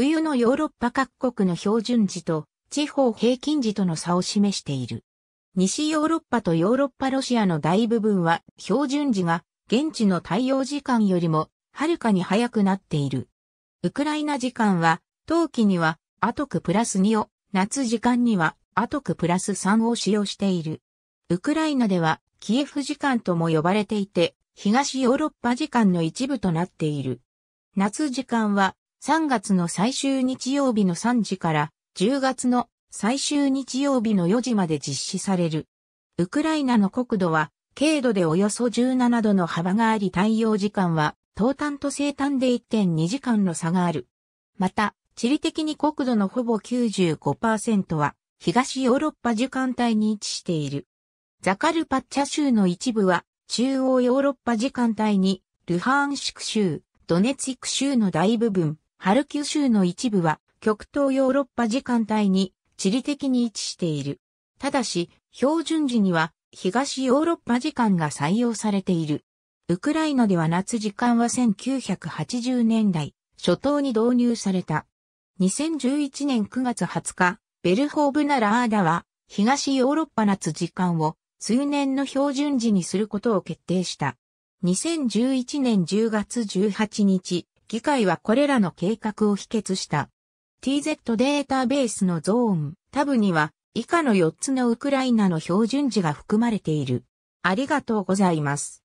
冬のヨーロッパ各国の標準時と地方平均時との差を示している。西ヨーロッパとヨーロッパロシアの大部分は標準時が現地の対応時間よりもはるかに早くなっている。ウクライナ時間は冬季にはアトクプラス2を、夏時間にはアトクプラス3を使用している。ウクライナではキエフ時間とも呼ばれていて、東ヨーロッパ時間の一部となっている。夏時間は3月の最終日曜日の3時から10月の最終日曜日の4時まで実施される。ウクライナの国土は軽度でおよそ17度の幅があり対応時間は東端と西端で1.2時間の差がある。また、地理的に国土のほぼ95%は東ヨーロッパ時間帯に位置している。ザカルパッチャ州の一部は中央ヨーロッパ時間帯にルハーンシク州、ドネツィク州の大部分、ハルキウ州の一部は極東ヨーロッパ時間帯に地理的に位置している。ただし、標準時には東ヨーロッパ時間が採用されている。ウクライナでは夏時間は1980年代初頭に導入された。2011年9月20日、ベルホーブナラーダは東ヨーロッパ夏時間を通年の標準時にすることを決定した。2011年10月18日、議会はこれらの計画を否決した。TZ データベースのゾーン、タブには以下の4つのウクライナの標準値が含まれている。ありがとうございます。